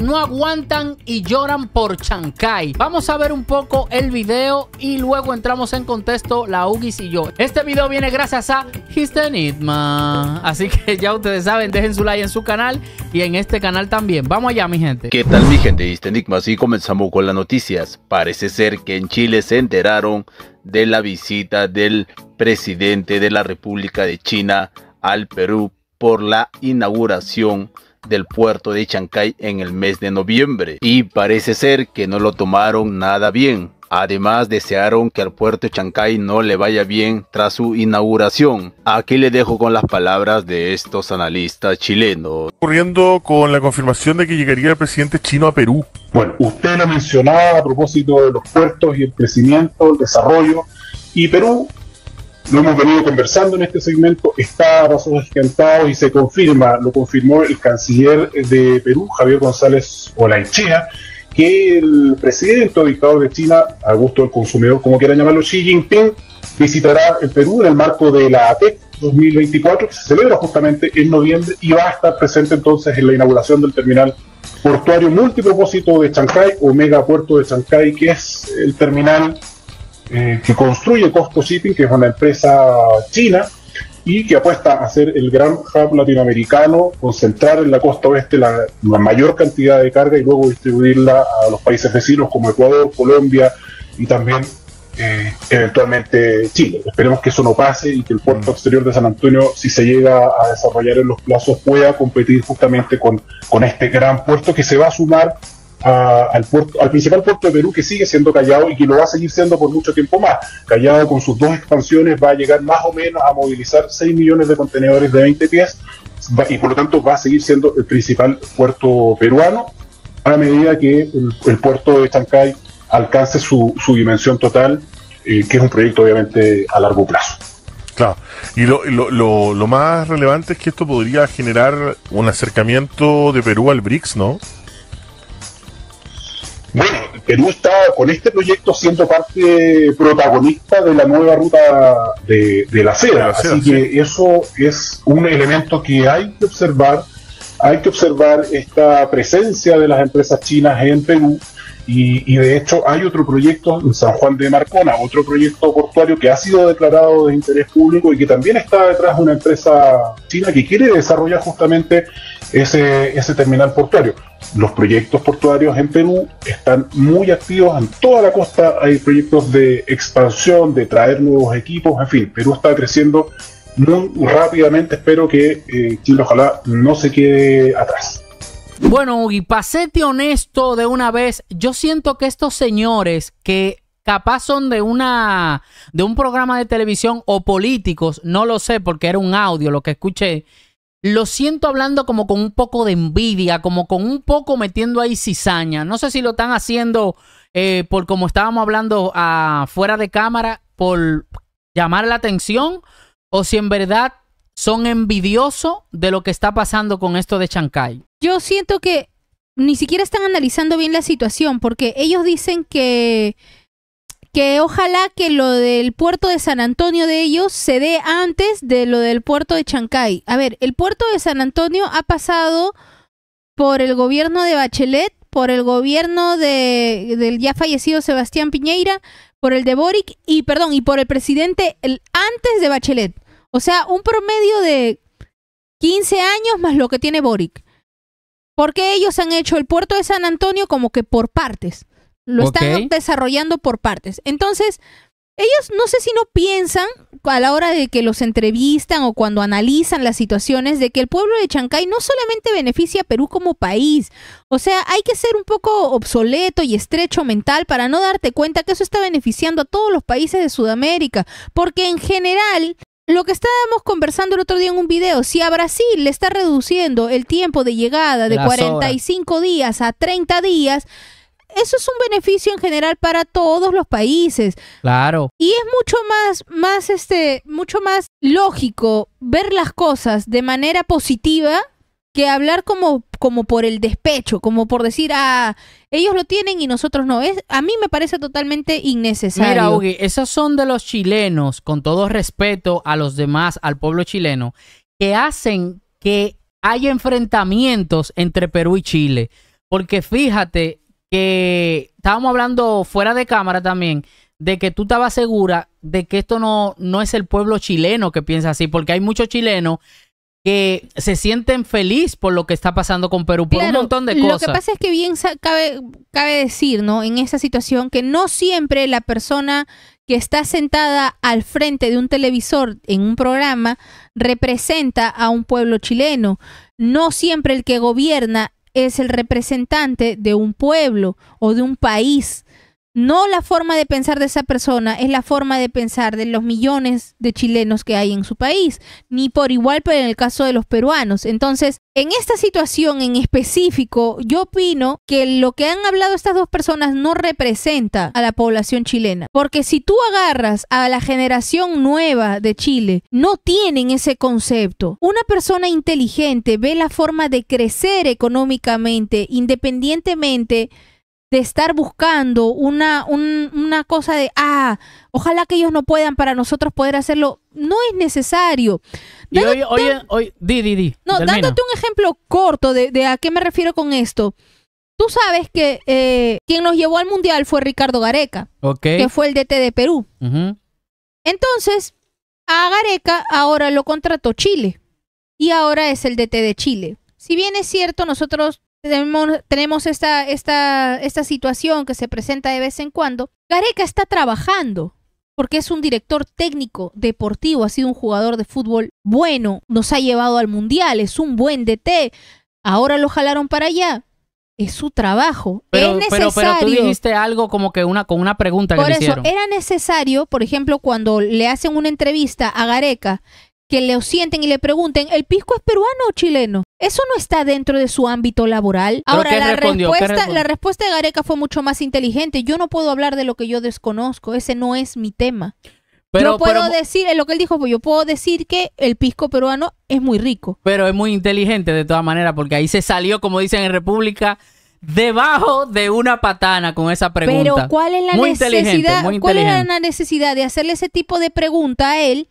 no aguantan y lloran por Chancay. Vamos a ver un poco el video y luego entramos en contexto la Ugis y yo. Este video viene gracias a Histenigma Así que ya ustedes saben, dejen su like en su canal y en este canal también, Vamos allá, mi gente. ¿Qué tal, mi gente? Histenigma, así comenzamos con las noticias. Parece ser que en Chile se enteraron de la visita del presidente de la República de China al Perú por la inauguración del puerto de Chancay en el mes de noviembre y parece ser que no lo tomaron nada bien. Además desearon que al puerto de Chancay no le vaya bien tras su inauguración. Aquí le dejo con las palabras de estos analistas chilenos. Corriendo con la confirmación de que llegaría el presidente chino a Perú. Bueno, usted lo mencionaba a propósito de los puertos y el crecimiento, el desarrollo. Y Perú lo hemos venido conversando en este segmento, está a pasos y se confirma, lo confirmó el canciller de Perú, Javier González Olaechea, que el presidente o dictador de China, a gusto del consumidor, como quieran llamarlo, Xi Jinping, visitará el Perú en el marco de la e ATEC 2024, que se celebra justamente en noviembre y va a estar presente entonces en la inauguración del terminal portuario multipropósito de Chancay o mega puerto de Chancay, que es el terminal eh, que construye Costo Shipping, que es una empresa china y que apuesta a ser el gran hub latinoamericano, concentrar en la costa oeste la, mayor cantidad de carga y luego distribuirla a los países vecinos como Ecuador, Colombia y también eh, eventualmente Chile. Esperemos que eso no pase y que el puerto mm. exterior de San Antonio, si se llega a desarrollar en los plazos, pueda competir justamente con, con este gran puerto que se va a sumar al, puerto, al principal puerto de Perú que sigue siendo Callao y que lo va a seguir siendo por mucho tiempo más. Callao con sus dos expansiones va a llegar más o menos a movilizar 6 millones de contenedores de 20 pies y por lo tanto va a seguir siendo el principal puerto peruano a medida que el, puerto de Chancay alcance su, dimensión total, eh, que es un proyecto obviamente a largo plazo. Claro, y lo, lo más relevante es que esto podría generar un acercamiento de Perú al BRICS, ¿no? Bueno, Perú está con este proyecto siendo parte protagonista de la nueva ruta de, la seda, así que eso es un elemento que hay que observar. Hay que observar esta presencia de las empresas chinas en Perú y, de hecho hay otro proyecto en San Juan de Marcona, otro proyecto portuario que ha sido declarado de interés público y que también está detrás de una empresa china que quiere desarrollar justamente ese, terminal portuario. Los proyectos portuarios en Perú están muy activos en toda la costa, hay proyectos de expansión, de traer nuevos equipos, en fin, Perú está creciendo muy rápidamente, espero que eh, Chile ojalá no se quede atrás. Bueno, y pasete honesto de una vez, yo siento que estos señores que capaz son de una de un programa de televisión o políticos, no lo sé porque era un audio lo que escuché. Lo siento hablando como con un poco de envidia, como con un poco metiendo ahí cizaña. No sé si lo están haciendo eh, por como estábamos hablando a ah, fuera de cámara, por llamar la atención, o si en verdad son envidiosos de lo que está pasando con esto de Chancay yo siento que ni siquiera están analizando bien la situación, porque ellos dicen que, que ojalá que lo del puerto de San Antonio de ellos se dé antes de lo del puerto de Chancay. A ver, el puerto de San Antonio ha pasado por el gobierno de Bachelet, por el gobierno de, del ya fallecido Sebastián Piñeira, por el de Boric y, perdón, y por el presidente el, antes de Bachelet. O sea, un promedio de 15 años más lo que tiene Boric. Porque ellos han hecho el puerto de San Antonio como que por partes. Lo están desarrollando por partes. Entonces, ellos no sé si no piensan a la hora de que los entrevistan o cuando analizan las situaciones de que el pueblo de Chancay no solamente beneficia a Perú como país, o sea, hay que ser un poco obsoleto y estrecho mental para no darte cuenta que eso está beneficiando a todos los países de Sudamérica, porque en general lo que estábamos conversando el otro día en un video, si a Brasil le está reduciendo el tiempo de llegada de 45 días a 30 días, eso es un beneficio en general para todos los países. Claro. Y es mucho más, más este, mucho más lógico ver las cosas de manera positiva que hablar como como por el despecho, como por decir, ah, ellos lo tienen y nosotros no. Es, a mí me parece totalmente innecesario. Mira, esos son de los chilenos, con todo respeto a los demás, al pueblo chileno, que hacen que haya enfrentamientos entre Perú y Chile. Porque fíjate que estábamos hablando fuera de cámara también de que tú estabas segura de que esto no, no es el pueblo chileno que piensa así, porque hay muchos chilenos que se sienten feliz por lo que está pasando con Perú, por un montón de cosas. Lo que pasa es que bien cabe, cabe decir, ¿no? En esa situación, que no siempre la persona que está sentada al frente de un televisor en un programa representa a un pueblo chileno. No siempre el que gobierna es el representante de un pueblo o de un país. No la forma de pensar de esa persona es la forma de pensar de los millones de chilenos que hay en su país, ni por igual pero en el caso de los peruanos. Entonces, en esta situación en específico, yo opino que lo que han hablado estas dos personas no representa a la población chilena, porque si tú agarras a la generación nueva de Chile, no tienen ese concepto. Una persona inteligente ve la forma de crecer económicamente, independientemente de estar buscando una, una cosa de, ah, ojalá que ellos no puedan para nosotros poder hacerlo, no es necesario. y eh, hoy, di, di, di. No, dándote un ejemplo corto de, a qué me refiero con esto. Tú sabes que eh, quien nos llevó al mundial fue Ricardo Gareca, que fue el DT de Perú. Entonces, a Gareca ahora lo contrató Chile y ahora es el DT de Chile. Si bien es cierto, nosotros tenemos, esta, esta, esta situación que se presenta de vez en cuando. Gareca está trabajando porque es un director técnico deportivo, ha sido un jugador de fútbol bueno, nos ha llevado al mundial, es un buen DT. Ahora lo jalaron para allá. Es su trabajo. Pero, es necesario. Pero, tú dijiste algo como que una con una pregunta por que Era necesario, por ejemplo, cuando le hacen una entrevista a Gareca que le sienten y le pregunten, ¿el pisco es peruano o chileno? Eso no está dentro de su ámbito laboral. Ahora, la respuesta, la respuesta de Gareca fue mucho más inteligente. Yo no puedo hablar de lo que yo desconozco, ese no es mi tema. Pero, puedo decir, eh, lo que él dijo, pues yo puedo decir que el pisco peruano es muy rico. Pero es muy inteligente de todas maneras, porque ahí se salió, como dicen en República, debajo de una patana con esa pregunta. Pero ¿cuál es la necesidad? ¿Cuál es la necesidad de hacerle ese tipo de pregunta a él?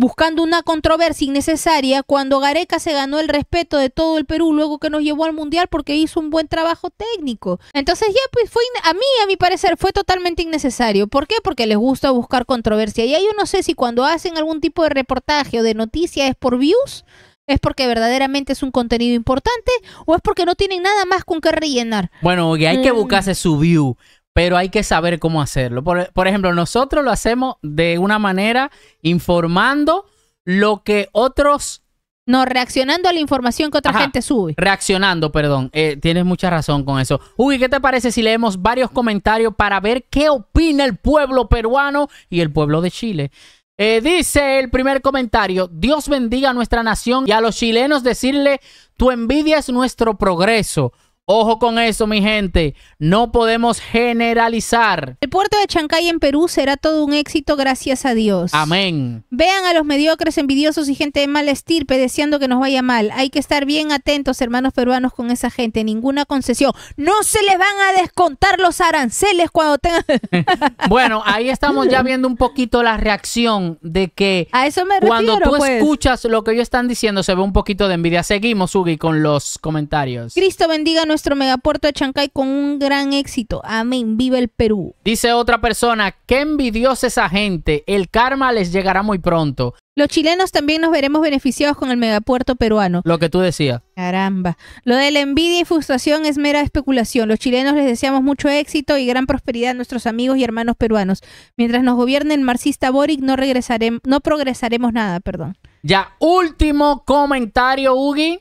buscando una controversia innecesaria cuando Gareca se ganó el respeto de todo el Perú luego que nos llevó al Mundial porque hizo un buen trabajo técnico. Entonces ya pues fue, a mí a mi parecer fue totalmente innecesario. ¿Por qué? Porque les gusta buscar controversia. Y ahí yo no sé si cuando hacen algún tipo de reportaje o de noticia es por views, ¿Es porque verdaderamente es un contenido importante o es porque no tienen nada más con qué rellenar? Bueno, que hay que mm. buscarse su view pero hay que saber cómo hacerlo. Por, ejemplo, nosotros lo hacemos de una manera informando lo que otros... No, reaccionando a la información que otra gente sube. Reaccionando, perdón. Eh, tienes mucha razón con eso. Uy, ¿qué te parece si leemos varios comentarios para ver qué opina el pueblo peruano y el pueblo de Chile? Eh, dice el primer comentario, Dios bendiga a nuestra nación y a los chilenos decirle, tu envidia es nuestro progreso. Ojo con eso, mi gente. No podemos generalizar. El puerto de Chancay en Perú será todo un éxito, gracias a Dios. Amén. Vean a los mediocres, envidiosos y gente de mal estirpe deseando que nos vaya mal. Hay que estar bien atentos, hermanos peruanos, con esa gente. Ninguna concesión. No se les van a descontar los aranceles cuando tengan. bueno, ahí estamos ya viendo un poquito la reacción de que. A eso Cuando tú pues. escuchas lo que ellos están diciendo, se ve un poquito de envidia. Seguimos, Ugi, con los comentarios. Cristo bendiga a nuestro nuestro megapuerto de Chancay con un gran éxito. Amén, viva el Perú. Dice otra persona, qué envidiosa esa gente, el karma les llegará muy pronto. Los chilenos también nos veremos beneficiados con el megapuerto peruano. Lo que tú decías. Caramba. Lo de la envidia y frustración es mera especulación. Los chilenos les deseamos mucho éxito y gran prosperidad a nuestros amigos y hermanos peruanos. Mientras nos gobierne el marxista Boric no, regresaremos, no progresaremos nada, perdón. Ya, último comentario, Ugi.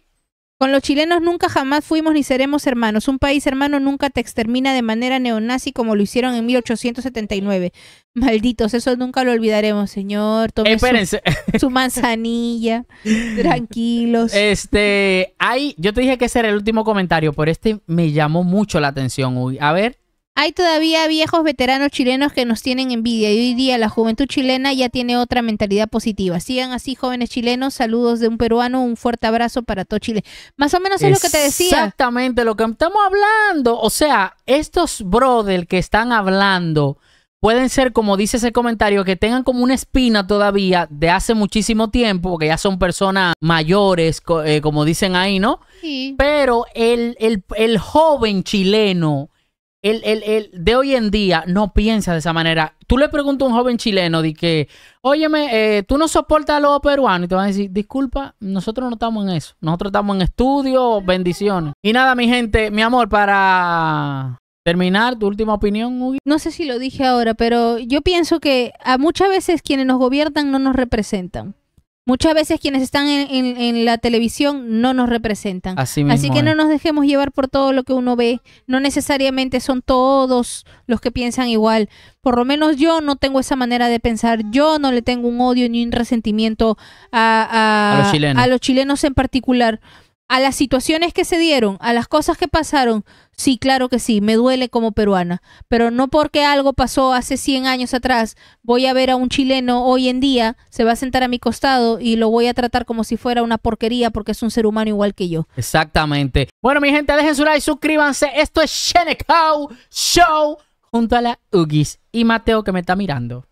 Con los chilenos nunca jamás fuimos ni seremos hermanos. Un país hermano nunca te extermina de manera neonazi como lo hicieron en 1879. Malditos, eso nunca lo olvidaremos, señor. Espérense. Su, manzanilla. Tranquilos. Este, hay, yo te dije que ese era el último comentario, pero este me llamó mucho la atención, A ver. Hay todavía viejos veteranos chilenos que nos tienen envidia y hoy día la juventud chilena ya tiene otra mentalidad positiva. Sigan así, jóvenes chilenos. Saludos de un peruano, un fuerte abrazo para todo Chile. Más o menos es lo que te decía. Exactamente lo que estamos hablando. O sea, estos brothers que están hablando pueden ser, como dice ese comentario, que tengan como una espina todavía de hace muchísimo tiempo, porque ya son personas mayores, eh, como dicen ahí, ¿no? Sí. Pero el, el, el joven chileno el, de hoy en día no piensa de esa manera. Tú le preguntas a un joven chileno de que, óyeme, eh, tú no soportas a los peruanos. Y te van a decir, disculpa, nosotros no estamos en eso. Nosotros estamos en estudio, bendiciones. Y nada, mi gente, mi amor, para terminar, tu última opinión, No sé si lo dije ahora, pero yo pienso que a muchas veces quienes nos gobiernan no nos representan. Muchas veces quienes están en, la televisión no nos representan. Así, que no nos dejemos llevar por todo lo que uno ve. No necesariamente son todos los que piensan igual. Por lo menos yo no tengo esa manera de pensar. Yo no le tengo un odio ni un resentimiento a los chilenos en particular a las situaciones que se dieron, a las cosas que pasaron, sí, claro que sí, me duele como peruana, pero no porque algo pasó hace 100 años atrás, voy a ver a un chileno hoy en día, se va a sentar a mi costado y lo voy a tratar como si fuera una porquería porque es un ser humano igual que yo. Exactamente. Bueno, mi gente, dejen su like, suscríbanse. Esto es Shenekau Show junto a la Ugis y Mateo que me está mirando.